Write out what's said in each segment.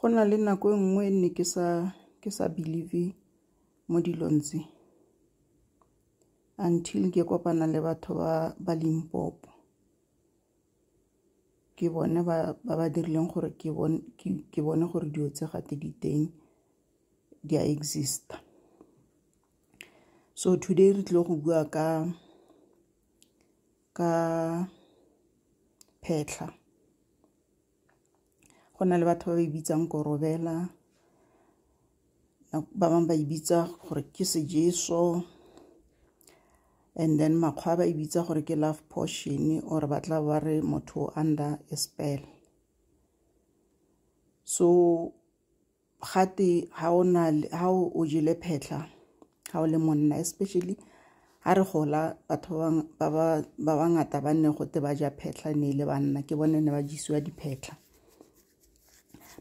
go na le nako e nngwe ne ke sa ke sa believe mo dilong tse until ke kopana le batho ba ba Limpopo ke bone ba ba dirileng gore ke bone ke bone gore dio tse gate di teng di a exista so today re tlile go bua ka ka phetlha go na le batho ba ba e bitsang korobela ba bangwe ba e bitsa gore ke sejeso and then makgwa ba e bitsa gore ke love portion or ba tla ba re motho under a spell so gate ha o na ha o jele phetla ha o le monna especially ha re gola batho ba bangata ba nne gote ba ja phetla ne e le banna ke bone ne ba jisiwa diphetla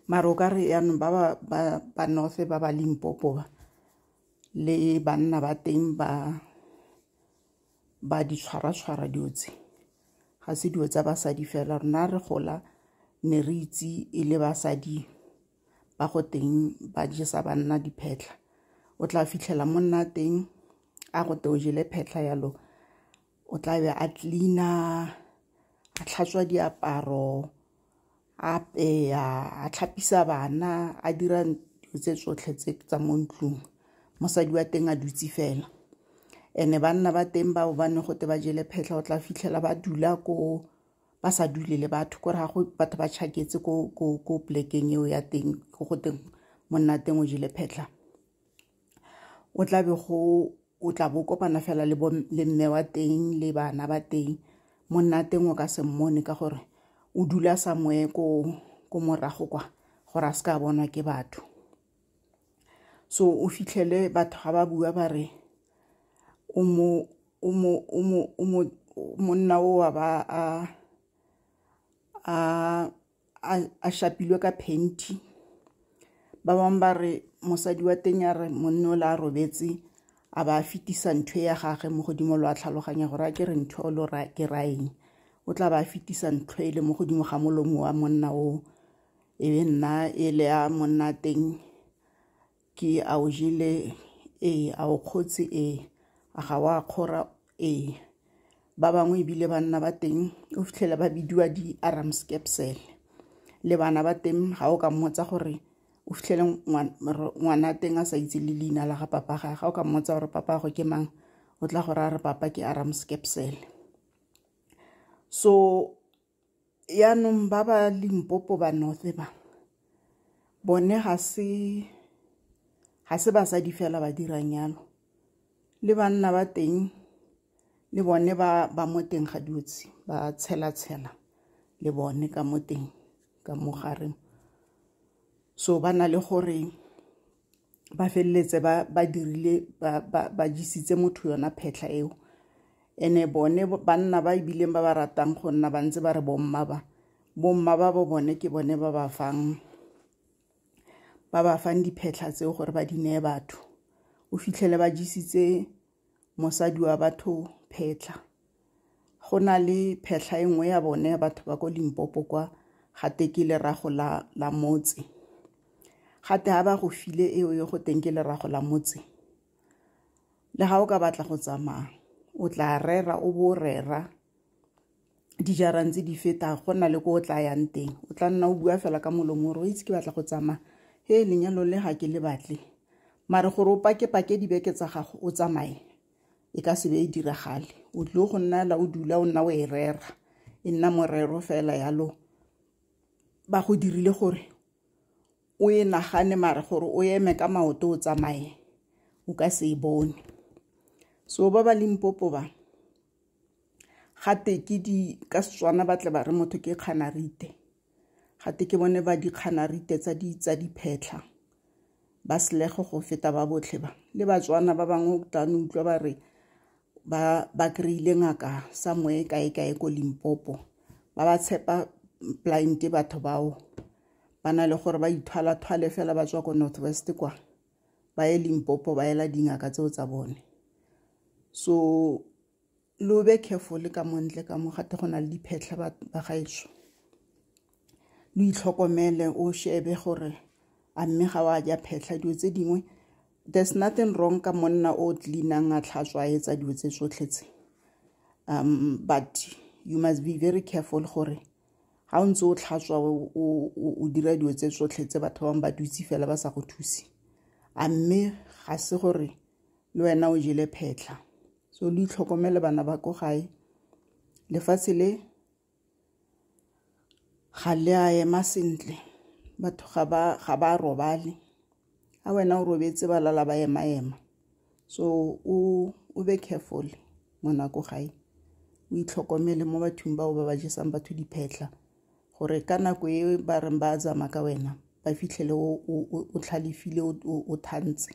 mara o ka re yanong ba ba north ba ba limpopoba le banna ba teng ba ba di tshwaratshwara diotse ga se dio tsa basadi fela rona re gola ne re itse e le basadi ba go teng ba jesa banna diphetlha o tla fitlhela monna teng a go te o jele phetlha yalo o tla be a tlina a tlhatswa diaparo apeya a tlhapisa bana a dira dilo tse tsotlhe tse tsa mo ntlong mosadi wa teng a dutse fela and-e banna ba teng bao bane gote ba jele phetlha o tla fitlhela ba dula ko ba sa dule le batho kore ga go batho ba tšhaketse ko polekeng eo ya teng go goteng monna teng o jele phetlha o tla be go o tla bo kopana fela le mme wa teng le bana ba teng monna teng o ka se mmone ka gore o dula samoe ko ko morago kwa gore a seka bonwa ke batho so o fitlhele batho ga ba bua ba re monna o wa ba a shapilwe ka penty ba bangwe ba re mosadi wa teng ya re monna o le a robetse a ba a fetisa ntho ya gage mo godimo lo a tlhaloganya gore a ke re ntho o le ke ra eng o tla ba fetisa ntho e le mo godimo ga molomo wa monna oo e be nna e le ya monna teng ke a o jele ee a o kgotse ee a ga wa kgora ee ba bangwe ebile banna ba teng o fitlhela ba bidiwa di-aramskepsele le bana ba teng ga o ka mmotsa gore o fitlhele ngwana teng a sa itse le leina la ga papa gage ga o ka mmotsa gore papa go ke mang o tla gore a re papa ke aramskepsele so yaanong ba ba limpopo ba north ba bone ga se ga se basadi fela ba dirang yalo le banna ba teng le bone ba ba mo teng ga diotse ba tshelatshela le bone ka mo teng ka mo gareng so ba na le gore ba feleletse ba ba dirile ba ba jisitse motho yona phetlha eo ene bone banna ba ebileng ba ba ratang go nna ba ntse ba re bomma ba bomma ba bo bone ke bone ba ba fang ba ba fang diphetlha tseo gore ba di neye batho o fitlhele ba jesitse mosadi wa batho phetlha go na le phetlha e nngwe ya bone batho ba ko limpopo kwa gate ke lerago la, la motse gate ga ba go file eo yo e go teng ke lerago la motse le ga o ka batla go tsamaya o tla rera o bo rera dijara ntse di feta go na le ko o tla yang teng o tla nna o bua fela ka molomo gore o itse ke batla go tsamaya he lenyalo le ga ke le batle mare gore o pake-pake dibeke tsa gago o tsamaye e ka se be e diragale o tlile go nnala o dula o nna o e rera e nna morero fela yalo ba go dirile gore o e nagane mare gore o eme ka maoto o tsamaye o ka se e bone so ba ba limpopo ba gate ke di ka setswana ba tle ba re motho ke kganarite gate ke bone ba dikganarite tsa di tsa diphetlha ba selego go feta ba botlhe ba le batswana ba bangwe tane utlwa ba re ba ba kry-ile ngaka samoe kae-kae ko limpopo ba ba tshepa plainte batho bao ba na le gore ba ithwala-thwale fela ba tswa ko northwest kwa ba ye limpopo ba ela dingaka tseo tsa bone so lo be careful ka montle ka mogate go na le diphetlha ba gaetso lo itlhokomele o shebe gore a mme ga o a ja phetlha dilo tse dingwe there's nothing wrong ka monna o tlinang a tlhatswa etsa dilo tse tsotlhetse um but you must be very careful gore ga o ntse o tlhatswa o dira dilo tse tsotlhetse batho bangwe ba dutse fela ba sa go thuse a mme ga se gore le wena o jele phetlha so le itlhokomele bana ba ko gae lefatshe le ga le a ema sentle batho ga ba robale a wena o robetse ba lala ba emaema so o be careful mo nako gae o itlhokomele mo bathong bao ba ba jesang batho diphetlha gore ka nako e ba reng ba tsamaya ka wena ba fitlhele o tlhalefile o thantse